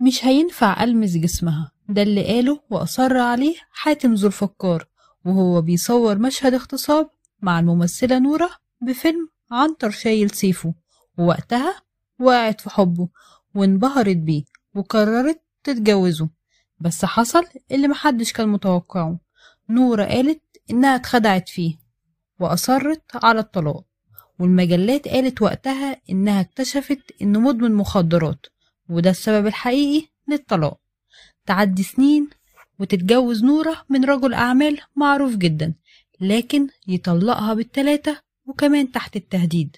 مش هينفع ألمس جسمها ده اللي قاله وأصر عليه حاتم ذو الفكار وهو بيصور مشهد اغتصاب مع الممثلة نورة بفيلم عنتر شايل سيفه ووقتها وقعت في حبه وانبهرت بيه وقررت تتجوزه بس حصل اللي محدش كان متوقعه نورة قالت إنها اتخدعت فيه وأصرت على الطلاق والمجلات قالت وقتها إنها اكتشفت إنه مدمن مخدرات وده السبب الحقيقي للطلاق تعدي سنين وتتجوز نورة من رجل أعمال معروف جدا لكن يطلقها بالتلاتة وكمان تحت التهديد